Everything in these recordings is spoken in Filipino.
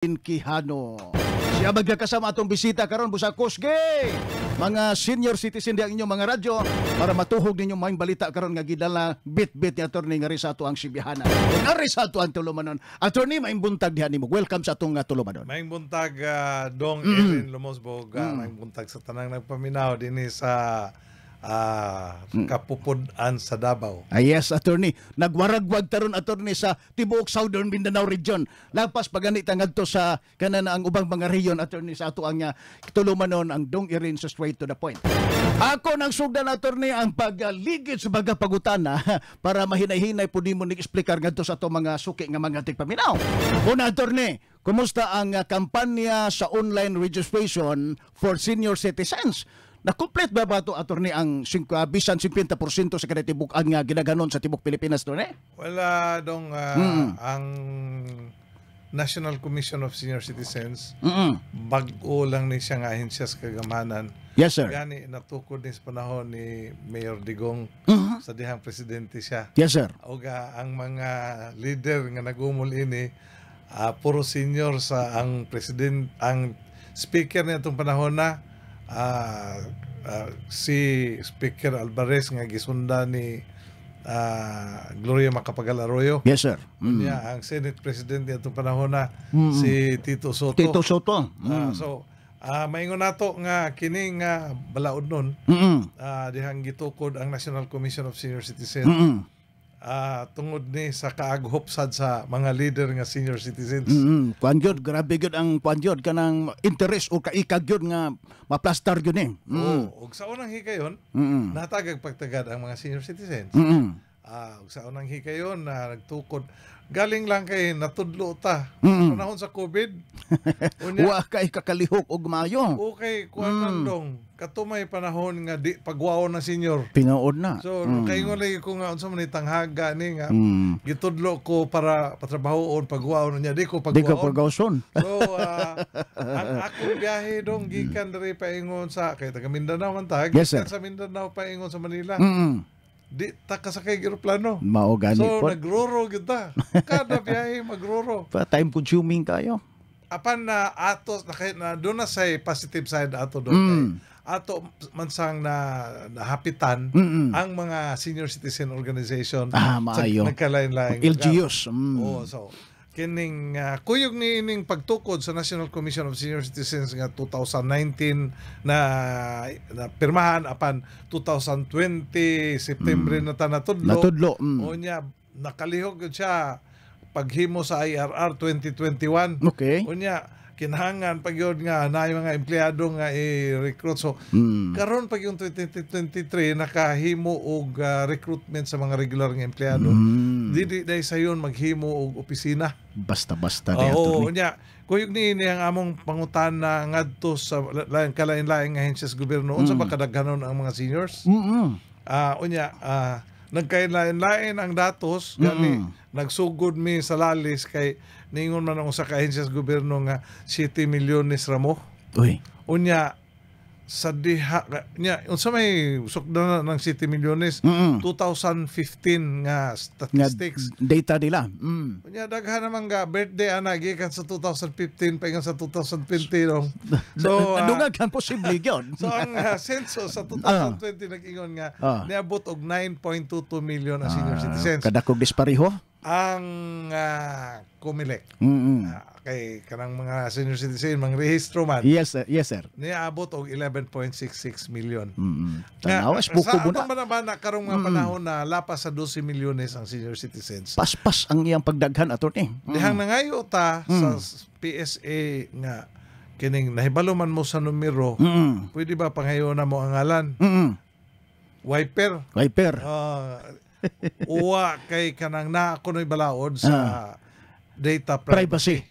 Kihano. Siya magkakasama atong bisita karon busa Kusge. Mga senior citizen di ang inyong mga radyo para matuhog ninyo maing balita karon nga gidala bit-bit ni attorney nga Risato ang Sibihana. Ang Risato ang tulumanon. Attorney maing buntag diha nimo. Welcome sa atong uh, tulumanon. Maing buntag uh, Dong mm-hmm. ah, mm. Erin Lumosbog. mm. Maing buntag sa tanang nagpaminaw dinhi eh sa uh, ah, mm. kapupudan sa Davao. Ah, yes, attorney. Nagwaragwag taron attorney sa tibuok Southern Mindanao region. Lapas pagani ngadto sa kanan ang ubang mga region attorney sa ato ang tuluman noon ang dong irin sa straight to the point. Ako nang sugdan attorney ang pagligid sa baga pagutana ah, para mahinay-hinay pud nimo ni explicar ngadto sa ato mga suki nga mga tigpaminaw. Una attorney, kumusta ang ah, kampanya sa online registration for senior citizens? Na-complete ba ba ito, attorney, ang uh, bisan 50% sa kada tibukan nga ah, ginaganon sa tibok Pilipinas, attorney? Well, uh, dong, uh, mm. ang National Commission of Senior Citizens, mm-hmm. bago lang ni siyang ahensya sa kagamanan. Yes, sir. Gani, eh, natukod ni sa panahon ni Mayor Digong uh-huh. sa dihang presidente siya. Yes, sir. Oga, ang mga leader nga nagumul ini, uh, puro senior sa ang president, ang speaker niya itong panahon na uh, si Speaker Alvarez nga gisunda ni uh, Gloria Macapagal Arroyo. Yes, sir. Mm. Niya, ang Senate President niya itong panahon na mm. si Tito Soto. Tito Soto. Mm. Uh, so, uh, maingon nato nga kining uh, balaod nun, mm -mm. uh, dihang gitukod ang National Commission of Senior Citizens. Mm -mm uh, tungod ni sa kaaghop sad sa mga leader nga senior citizens. Mm -hmm. Kuan gyud grabe gyud ang kuan gyud kanang interest o kaikag gyud nga maplastar gyud ni. Eh. Mm. -hmm. Oh, og sa unang hikayon, mm -hmm. natagag pagtagad ang mga senior citizens. Mm -hmm. Ah, sa unang hikayon na ah, nagtukod galing lang kay natudlo ta mm. panahon sa COVID. Unya, Wa kay kakalihok og maayo. Okay, kuan mm. dong. Katumay panahon nga di pagwao na senior. Pinood na. So mm. kay ngo lagi ko nga unsa man tanghaga ni nga mm. gitudlo ko para patrabahoon pagwao na niya di ko pagwao. Di ka pagawson. so uh, ang biyahe dong gikan diri paingon sa kay taga Mindanao man ta. Yes, sir. sa Mindanao paingon sa Manila. Mm di ta kasakay aeroplano. Maogani so, po. So nagroro kita. Kada biyahe magroro. Pa time consuming kayo. Apan na ato na, na doon na say positive side ato doon. Mm. ato mansang na nahapitan Mm-mm. ang mga senior citizen organization ah, maayo. sa nagkalain-lain. LGUs. Mm. Oh, so kining uh, kuyog ni ining pagtukod sa National Commission of Senior Citizens nga 2019 na, na pirmahan apan 2020 September mm. na ta natudlo. Natudlo. Mm. O niya nakalihog siya paghimo sa IRR 2021. Okay. O niya kinahanglan pag yun nga na yung mga empleyado nga i-recruit. So, mm. karon pag yung 2023 nakahimo og uh, recruitment sa mga regular nga empleyado. Mm. Dili dai sa yun maghimo og opisina. Basta-basta ni oh, nya. Kuyog ni ini ang among pangutan pangutana ngadto sa lain kalain-lain nga ahensya gobyerno unsa mm. ba kadaghanon ang mga seniors? Mm. -hmm. Uh, unya uh, nagkainlain-lain ang datos gani mm-hmm. nagsugod mi sa lalis kay ningon man ang usa ka ahensya sa gobyerno nga 7 milyones ramo uy unya sa diha niya unsa may sukdan na ng City Millones mm -hmm. 2015 nga statistics nga data nila mm. nya daghan naman ga birthday ana gikan sa 2015 paingon sa 2020 no? so uh, ah, dugag ano kan posible gyud so ang uh, census sa 2020 uh, nag-ingon nga uh, niabot og 9.22 million ang senior uh, citizens kadakog dispariho ang uh, Comelec. Mm-hmm. Uh, kay kanang mga senior citizen mga rehistro man. Yes sir, yes sir. Niabot og 11.66 million. Mm-hmm. Tanaw as na. Sa naman nakarong nga panahon mm-hmm. na lapas sa 12 milyones ang senior citizens. Paspas ang iyang pagdaghan attorney. Mm-hmm. Dihang nangayo ta mm-hmm. sa mm. PSA nga kining nahibalo man mo sa numero, mm-hmm. pwede ba pangayo na mo ang ngalan? Mm-hmm. Wiper. Wiper. Uh, uwa kay kanang na ako no'y balaod sa ah. data privacy.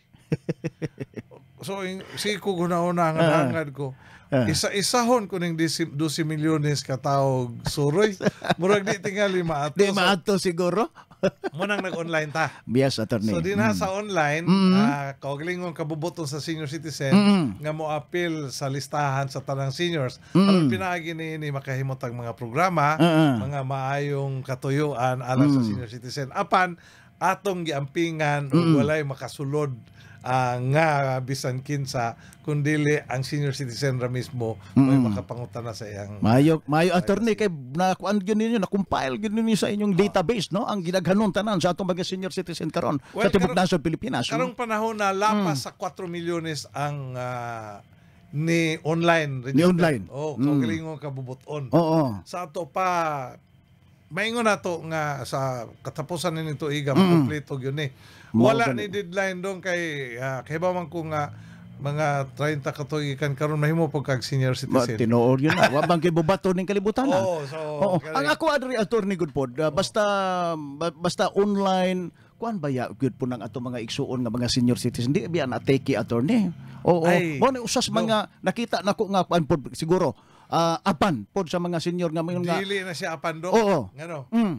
so, in, si ko guna-una ang ah. ko. Uh. Isa-isahon ko ning 12 milyones ka tawog suroy. Murag di tingali maato. Di maato siguro. munang nag-online ta. Yes, attorney. So dinha mm. sa online, mm-hmm. uh, kabubuton sa senior citizen mm nga mo appeal sa listahan sa tanang seniors. Mm-hmm. Aron pinaagi ni ini makahimot ang mga programa, uh-huh. mga maayong katuyuan alang mm sa mm-hmm. senior citizen. Apan atong giampingan mm. walay makasulod uh, nga bisan kinsa kundili ang senior citizen ra mismo mm. may makapangutan na sa iyang mayo mayo attorney kay nakuan gyud ninyo na-compile gyud ninyo sa inyong uh, database no ang ginaghanon tanan sa atong mga senior citizen karon well, sa tibok nasod Pilipinas karong panahon na lapas mm. sa 4 milyones ang uh, ni online register. ni online oh mm. kagalingon ka bubuton oo oh, oh. sa ato pa maingon na to nga sa katapusan ni nito iga mm. kompleto yun eh. Wala ni deadline doon kay uh, kay ba man ko nga mga 30 ka katuikan karon mahimo pag kag senior citizen. Ma, tinuod yun na. Wa bang kay bubato ning kalibutan. oh, so Oo. Kaya... Ang ako adri attorney good pod uh, ah, basta basta online kuan ba ya good po nang ato mga igsuon nga mga senior citizen di biya na take attorney. Oo. Ay, mo usas no. mga nakita nako nga kuan pod siguro uh, apan pod sa mga senior nga mayon nga dili na siya apan do. Oo. Ngano? Mm.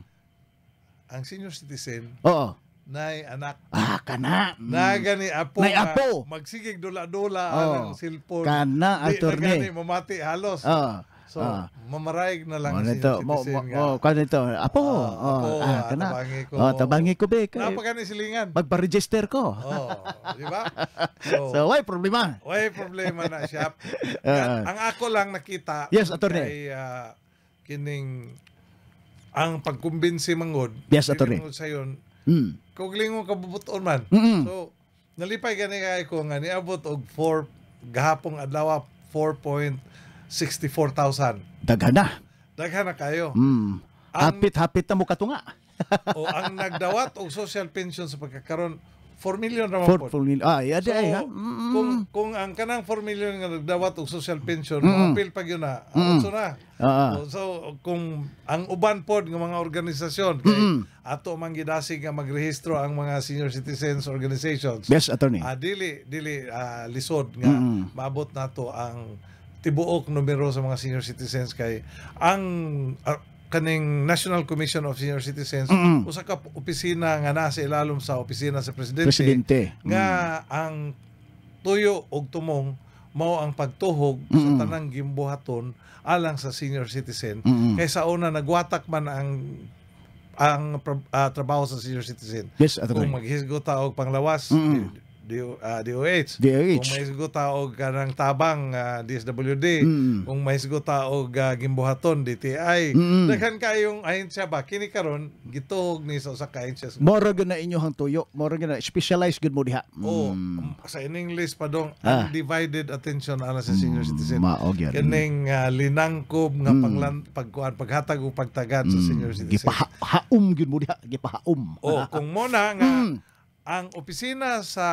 Ang senior citizen. Oo. Nay anak. Ah, kana. Mm. Na gani apo. Nay apo. Magsigig dula-dula ang cellphone. Kana, attorney. Di na gani mamati halos. Oo. So, uh, ah. mamarayag na lang oh, ito, mo, mo, mo, kung nito, apo, ah, oh, apo, ah, ah, kana, tabangi ko. Oh, tabangi ko, be. Kay, Napakanisalingan. Magpa-register ko. Oh, di ba? So, so why problema? Why problema na siya. uh, ang ako lang nakita, yes, attorney. Kay, uh, kining, ang pagkumbinsi mangod, yes, attorney. sa yun, mm. kung lingon kabubuton man. Mm-mm. So, nalipay gani kay ko nga niabot og 4 gahapong adlaw 4. 64,000. Daghan na. Daghan na kayo. Mm. Hapit-hapit na mo katunga. o ang nagdawat og social pension sa pagkakaron 4 million ra po. 4 million. Ah, yeah, so, yeah. Mm. Kung hmm. kung ang kanang 4 million nga nagdawat og social pension, mm. apil pa gyud na. Mm. So na. Uh-huh. So kung ang uban pod nga mga organisasyon kay mm. ato man gidasig nga magrehistro ang mga senior citizens organizations. Yes, attorney. Ah, dili dili ah, lisod nga mm. na to ang tibuok numero sa mga senior citizens kay ang uh, kaning National Commission of Senior Citizens mm-hmm. usa ka opisina nga nasa ilalom sa opisina sa presidente, presidente. nga mm-hmm. ang tuyo og tumong mao ang pagtuhog mm-hmm. sa tanang gimbuhaton alang sa senior citizen mm-hmm. kaysa una nagwatak man ang ang uh, trabaho sa senior citizen yes, kung maghisgo og panglawas mm-hmm uh, ah, DOH. DOH. Kung may siguta o kanang tabang uh, ah, DSWD, mm. kung may siguta o uh, gimbuhaton DTI, mm. daghan kayong ahensya ba kini karon gituhog ni sa usa ka ahensya. Moro gyud na inyohang tuyo, moro gyud na specialized good mo diha. Oh, mm. Oh, sa ining list pa dong ah. undivided attention ana sa senior mm. citizen. Mao gyud. Kining uh, linangkob nga mm. paglan pagkuan paghatag o pagtagad mm. sa senior citizen. Gipahaum gyud mo diha, gipahaum. Oh, kung mo na nga mm ang opisina sa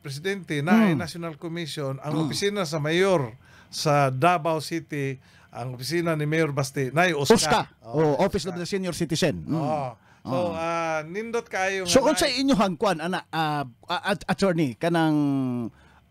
presidente na hmm. National Commission, ang hmm. opisina sa mayor sa Davao City, ang opisina ni Mayor Basti, na Oscar. Oscar. Oh, oh, Office of the Senior Citizen. Mm. Oh. So, oh. uh, nindot kayo. So, kung unsa inyo hangkwan, ana, uh, attorney, kanang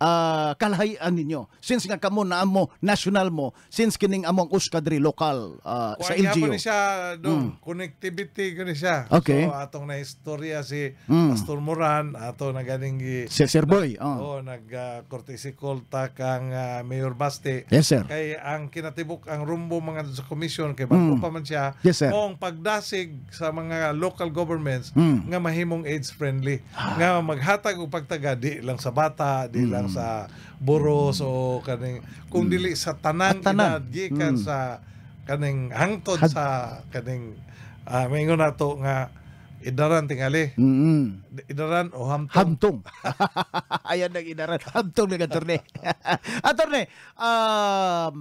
uh, kalahian ninyo since nga kamo na amo national mo since kining among uskadri lokal uh, ah, Kung sa LGU ni siya no, mm. connectivity kani siya okay. so atong na istorya si mm. Pastor Moran ato na ganing si Sir Boy oh, oh nag uh, courtesy call ta kang uh, Mayor Baste yes sir kay ang kinatibok ang rumbo mga sa commission kay bago mm. pa man siya yes, sir. kung pagdasig sa mga local governments mm. nga mahimong AIDS friendly nga maghatag og pagtaga di lang sa bata di mm. lang lang mm. sa boros o kaning kung mm. dili sa tanang, At tanan. edad gikan mm. sa kaning hangtod Had- sa kaning uh, maingon nato nga Idaran tingali. Mm -hmm. Idaran o hamtong. Hamtong. Ayan nang idaran. Hamtong ng atorne. atorne, um,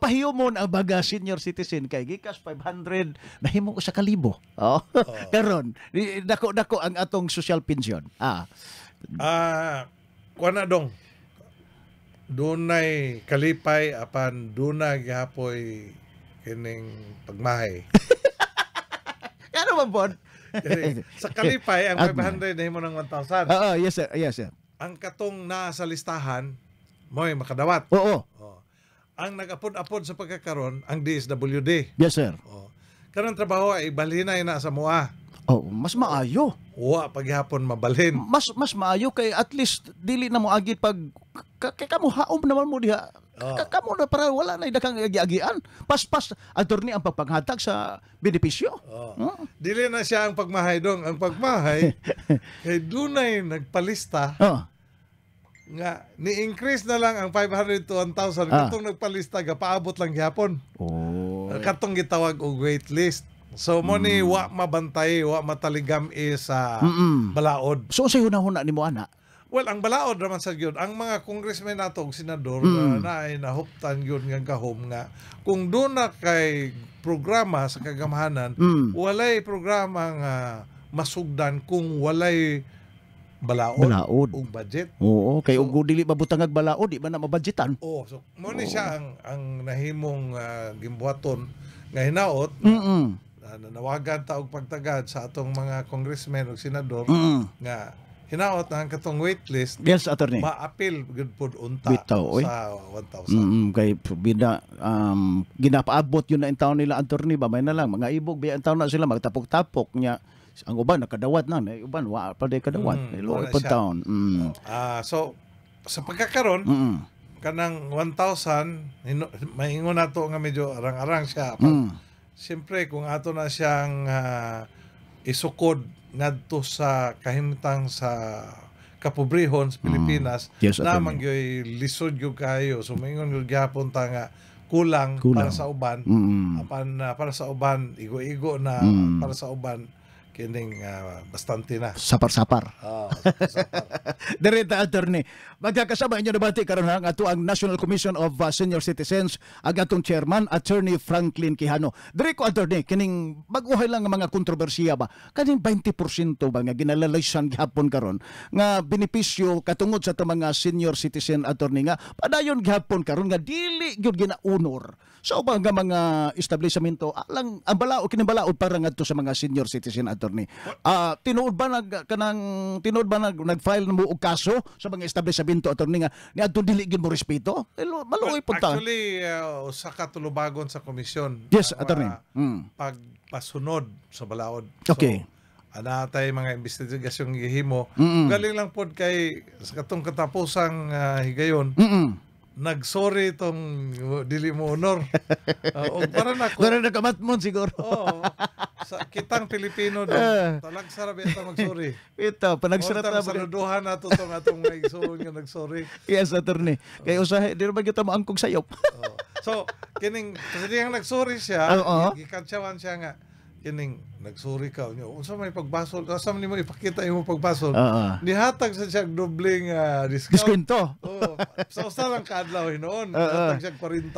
pahiyo mo ang baga senior citizen kay gikas 500 nahimo ko sa kalibo. Oh. oh. Karon, dako dako ang atong social pension. Ah. Ah, uh, kuana dong dunay kalipay apan duna gihapoy kining pagmahay. ano man bon? sa kalipay ang 500 na mo ng 1,000. Oo, yes sir, yes sir. Ang katong nasa listahan mo'y makadawat. Oo. Oh. Ang nag-apod-apod sa pagkakaron ang DSWD. Yes sir. Oh. Kanang trabaho ay balinay na sa muha. Oh, mas maayo. Wa paghapon mabalhin. Mas mas maayo kay at least dili na mo agi pag kay kamo haom naman mo diha. Oh. Kamo na para wala na dakang agi-agian. Paspas adorni ang pagpanghatag sa benepisyo. Oh. Hmm? Dili na siya ang pagmahay dong, ang pagmahay kay dunay nagpalista. Oh nga ni increase na lang ang 500 to 1000 ah. katong nagpalista ga paabot lang gyapon. Oh. Katong gitawag og waitlist. So mo ni mm. wa mabantay, wa mataligam is uh, balaod. So sa huna-huna ni mo ana? Well, ang balaod naman sa gyud ang mga congressman nato ug senador mm. uh, na ay nahuptan gyud nga kahom nga kung duna kay programa sa kagamhanan, mm. walay programa nga masugdan kung walay balaod, balaod. ug budget. Oo, kay so, ug dili mabutang ag balaod, di ba na mabudgetan? Oo, oh, so mo ni siya ang ang nahimong uh, gimbuhaton nga hinaot. Mm -mm uh, ah, nanawagan ta og pagtagad sa atong mga congressmen ug senador mm. nga hinaot ang katong waitlist yes attorney maapil gud pod unta Bitaw, sa 1000 mm, kay bida um, ginapaabot yun na in town nila attorney ba may na lang mga ibog biya in town na sila magtapok-tapok nya ang uban nakadawat na ang uban wa pa day kadawat mm, lower pod town mm. uh, so sa pagkakaron mm -hmm. kanang 1000 maingon nato nga medyo arang-arang siya mm siyempre kung ato na siyang uh, isukod ngadto sa kahimtang sa kapobrehon sa mm. Pilipinas mm. yes, na mangyoy lisod gyud kayo so maingon gyud gyapon ta nga kulang, kulang para sa uban mm. apan uh, para sa uban igo-igo na mm. para sa uban kining uh, bastante na. Sapar-sapar. Oh, ah, sapar-sapar. Direta attorney. Magkakasama inyo debate karon ang ato ang National Commission of uh, Senior Citizens ag atong chairman attorney Franklin Quijano. Dire attorney kining baguhay lang mga kontrobersiya ba kaning 20% ba nga ginalalaysan gihapon karon nga benepisyo katungod sa mga senior citizen attorney nga padayon gihapon karon nga dili gyud ginaunor. So ba mga establishmento alang ang balao kinibalaod para ngadto sa mga senior citizen attorney attorney. Ah, uh, tinuod ba nag kanang tinuod ba nag nagfile file mo og kaso sa mga establishmento attorney nga ni niadto dili gyud mo respeto? Eh, maluoy pud Actually, uh, usa ka tulubagon sa komisyon. Yes, attorney. Uh, mm. Pagpasunod sa balaod. So, okay. Ana tay mga investigasyong gihimo. Mm -mm. Galing lang pod kay sa katong katapusang uh, higayon. Mm -mm nagsorry tong dili mo honor. uh, og para na ko. Dara siguro. Oo. Sa kitang Pilipino do, ah. talag sarap ito magsorry. ito, panagsarap na ba. Saluduhan nato tong atong maigsoon nga nagsorry. Yes, attorney. Kay usahay diri ba kita maangkog sayop. so, kining kasi diyang nagsorry siya, uh ah, -oh. gikansyawan siya nga ining nagsuri ka nyo unsa may pagbasol asa man nimo ipakita imong pagbasol uh-uh. nihatag sa siya dobling uh, ah, discount diskwento oh, sa usa lang kadlaw hinoon eh, uh-uh. hatag siya 40%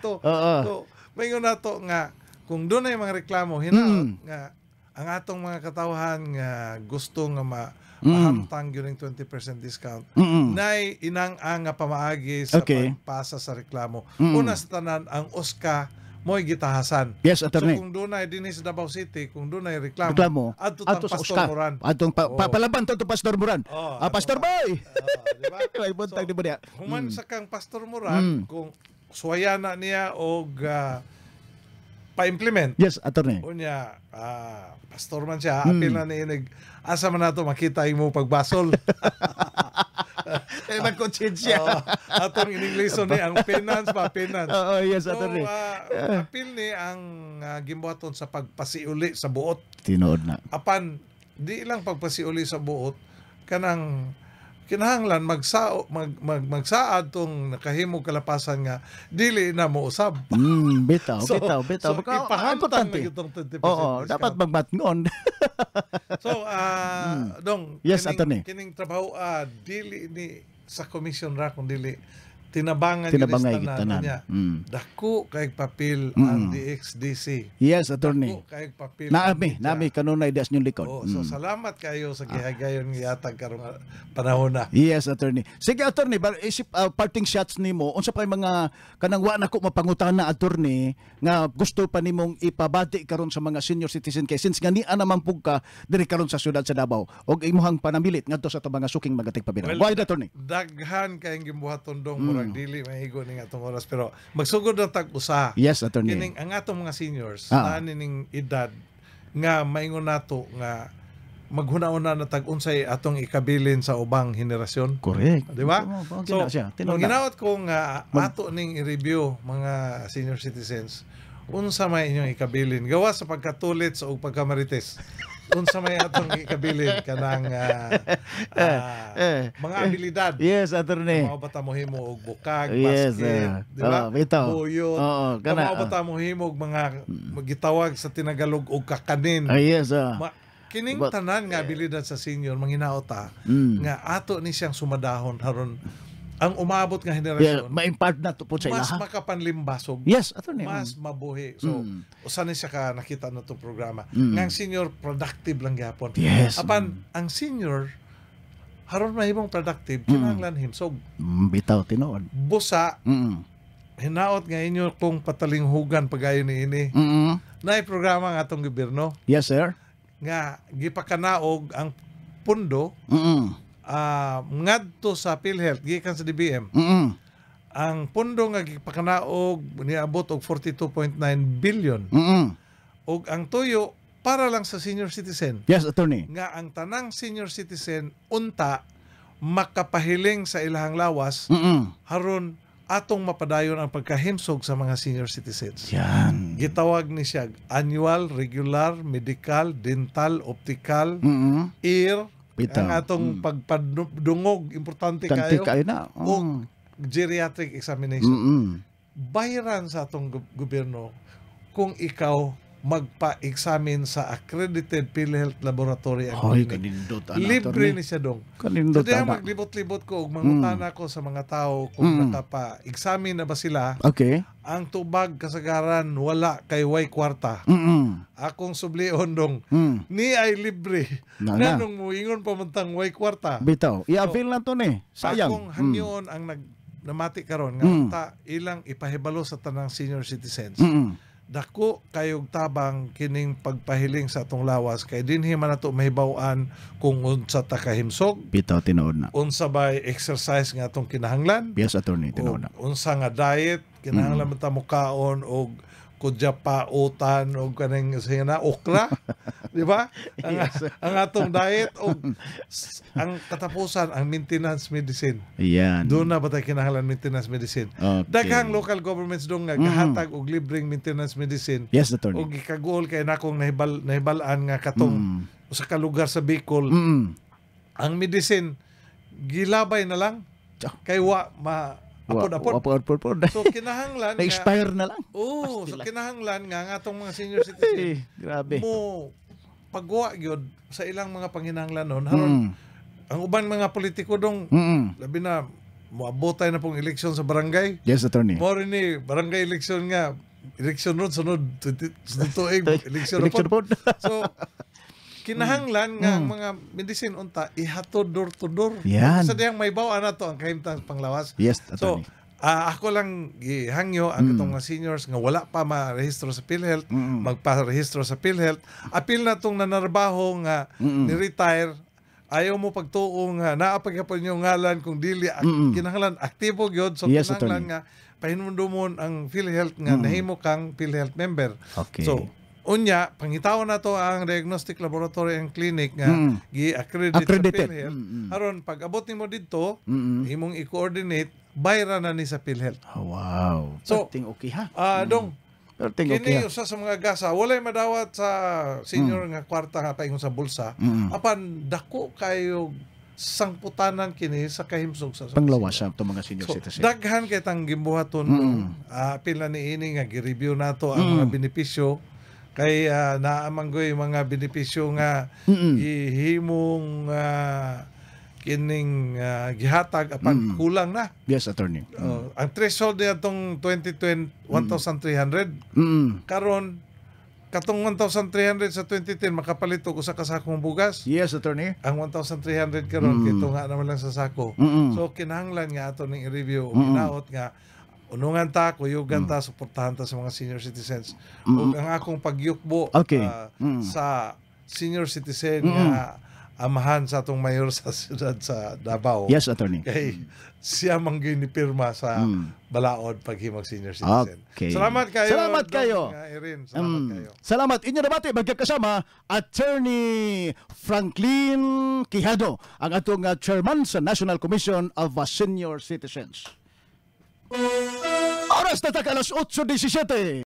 uh-uh. so mayon nato nga kung dunay mga reklamo hinaot mm. nga ang atong mga katawhan nga gusto nga ma mm. mahamtang yun 20% discount Mm-mm. na inang ang pamaagi sa okay. pagpasa sa reklamo. Mm. Una sa tanan, ang OSCA mo'y gitahasan. Yes, attorney. So kung doon ay dinhi sa Davao City, kung doon ay reklamo, reklamo adto ta Pastor Oscar. Moran. Adto pa, oh. pa, palaban to Pastor Moran. Oh, ah, diba? Pastor Boy. Oh, ah, di ba? May buntag so, di ba niya? Human mm. sa kang Pastor Moran mm. kung na niya og uh, pa-implement. Yes, attorney. Unya, ah, pastor man siya, mm. apil na ni inig, asa man nato makita imo pagbasol. eh, magkonsensya. Oh, atong in English ni ang penance ba? penance. Oo, oh, yes, so, atong ni. Uh, ni ang uh, ah, gimbuhaton sa pagpasiuli sa buot. Tinood na. Apan, di lang pagpasiuli sa buot, kanang kinahanglan magsao mag, mag magsaad tong nakahimog kalapasan nga dili na mo usab. Mm, bitaw, so, bitaw, bitaw. So, Baka, ipahamtang itong 20% Oo, discount. dapat magmatngon. so, uh, mm. dong, yes, kining, attorney. kining trabaho, uh, dili ni sa commission ra kung dili tinabangan tinabangan yung tanan niya. Mm. Dako kay papel mm. ang DXDC. Yes, attorney. Dako kay papel. nami nami kanunay idas yung likod. Oh, mm. so salamat kayo sa ah. gihagayon ah. giyatag karong panahon na. Yes, attorney. Sige attorney, bar isip uh, parting shots nimo unsa pa mga kanang wa nako na attorney nga gusto pa nimong ipabati karon sa mga senior citizen kay since gani ana man pugka diri karon sa syudad sa Davao og imuhang panamilit ngadto sa mga suking magatig pabira. Well, Why attorney? Daghan kay gibuhaton dong mm. murag ano. dili mahigo ning atong oras pero magsugod na tag usa. Yes, attorney. Kining ang atong mga seniors ah. na ning edad nga maingon nato nga maghuna-una na tag unsay atong ikabilin sa ubang henerasyon. Correct. Di ba? Oh, oh so, ang ginawa ko nga uh, ato ning i-review mga senior citizens unsa may inyong ikabilin gawa sa pagkatulits o pagkamarites unsa may atong ikabilin kanang uh, uh, mga abilidad. Yes, attorney. Mao bata mo himo og bukag, yes, basket, uh, di ba? Oh, ito. Buyo. Oo, kana. Mao bata mo himo og mga magitawag sa tinagalog og kakanin. Uh, yes, uh, Ma kining tanan nga abilidad sa senior manginaota ah, mm. nga ato ni siyang sumadahon haron ang umabot nga henerasyon. Yeah, ma-impart na to po sa ila Mas makapanlimbasog. Yes, ato niya. Mas mm. mabuhi. So, mm. usan siya ka nakita na itong programa. Mm. Ngang senior, productive lang gyapon Yes. Apan, mm. ang senior, haron mahimong productive, mm. kinahanglan mm. himsog. Mm, bitaw, tinood. Busa, mm hinaot nga inyo kung patalinghugan pagayon ni ini. Mm-hmm. Nay programa nga atong gobyerno. Yes, sir. Nga gipakanaog ang pundo. Mm-hmm uh, ngadto sa PhilHealth gikan sa DBM. Mm-mm. Ang pondo nga gipakanaog niabot og 42.9 billion. Mm-mm. Og ang tuyo para lang sa senior citizen. Yes, attorney. Nga ang tanang senior citizen unta makapahiling sa ilahang lawas Mm-mm. haron atong mapadayon ang pagkahimsog sa mga senior citizens. Yan. Gitawag ni siya annual, regular, medical, dental, optical, Mm-mm. ear, Bitaw. Ang atong mm. pagpadungog, importante Tante kayo. kayo na. Oh. O geriatric examination. Mm-mm. Bayran sa atong gobyerno kung ikaw magpa-examine sa accredited PhilHealth Laboratory ang Hoy, clinic. Kanindot, Libre ni siya dong. Kanindot, so, anak. maglibot-libot ko ug mangutana hmm. mm. ko sa mga tao kung mm. nakapa-examine na ba sila. Okay. Ang tubag kasagaran wala kay way kwarta. Mm-mm. Akong sublion dong. Mm. Ni ay libre. Nana. Nanong muingon pamantang way kwarta. Bitaw. I-avail so, na to ni. Sayang. Akong hmm. hangyon mm. ang nag namati karon nga mm. ta ilang ipahibalo sa tanang senior citizens. Mm-mm dako kayog tabang kining pagpahiling sa atong lawas kay dinhi man ato mahibaw-an kung unsa ta kahimsog bitaw tinuod na unsa bay exercise nga atong kinahanglan yes attorney tinuod na unsa nga diet kinahanglan mm. ta mo kaon og kudya pautan o kaneng sina okla di ba ang, yes, ang atong diet o ang katapusan ang maintenance medicine yan doon na ba tayo kinahanglan maintenance medicine okay. daghang local governments doon nga gahatag mm. og libreng maintenance medicine yes attorney og gikaguol kay nakong nahibal nahibalaan nga katong mm. sa kalugar sa Bicol mm. ang medicine gilabay na lang kay wa ma Apod, apod. Apod, apod, So, kinahanglan nga... Na-expire na lang. Oo, oh, so kinahanglan nga nga itong mga senior citizens. Eh, grabe. Mo, pagwa yun sa ilang mga panginahanglan nun, haron, mm. ang uban mga politiko dong, mm labi na, moabot tayo na pong eleksyon sa barangay. Yes, attorney. Mo ni, barangay eleksyon nga, election road, sunod, sunod tuig, election road. So, kinahanglan mm. nga ang mm. mga medicine unta ihatod door to door. Sa diyang may bawa na to ang kahimtang panglawas. Yes, attorney. So, Uh, ah, ako lang gihangyo ang mm. itong mga seniors nga wala pa ma-rehistro sa PhilHealth, mm. magpa-rehistro sa PhilHealth. Apil na tong nanarbaho nga mm ni-retire ayaw mo pagtuong nga naapagapon yung ngalan kung dili ak- mm kinahanglan aktibo gyud so yes, kinahanglan nga pahinumdumon ang PhilHealth nga mm nahimo kang PhilHealth member. Okay. So unya na to ang diagnostic laboratory and clinic nga mm. gi-accredited accredited. sa PhilHealth mm-hmm. aron pag abot nimo didto mm-hmm. imong i-coordinate bayra na ni sa PhilHealth oh, wow so ting okay ha ah uh, dong pero tingo kini usa sa mga gasa walay madawat sa senior mm. nga kwarta nga paingon sa bulsa mm. apan dako kayo sangputanan kini sa kahimsog sa panglawas sa to mga senior so, citizen. Daghan kay tang gimbuhaton mm. uh, ah, pila ni ini nga gi-review nato ang mm. mga benepisyo kay uh, naamang mga benepisyo nga ihimong uh, kining uh, gihatag apang mm. kulang na. Yes, attorney. Mm. Uh, ang threshold niya tong 2020 1,300. Mm. Karon katong 1,300 sa 2010 makapalit ko sa kasakong bugas. Yes, attorney. Ang 1,300 karon mm. kito nga naman lang sa sako. Mm-mm. So kinahanglan nga ato ning i-review o mm nga unungan ta kuyugan ta mm. suportahan ta sa mga senior citizens mm. ug ang akong pagyukbo okay. uh, mm. sa senior citizen mm. nga amahan sa atong mayor sa siyudad sa Davao. Yes, attorney. Kay siya manggini pirma sa mm. Balaod paghimog senior citizen. Okay. Salamat kayo. Salamat kayo. Irene, mm. salamat um, kayo. Salamat. Inyo debate magkakasama Attorney Franklin Quijado, ang atong ah, chairman sa National Commission of ah, Senior Citizens. Oras na tak alas 8.17.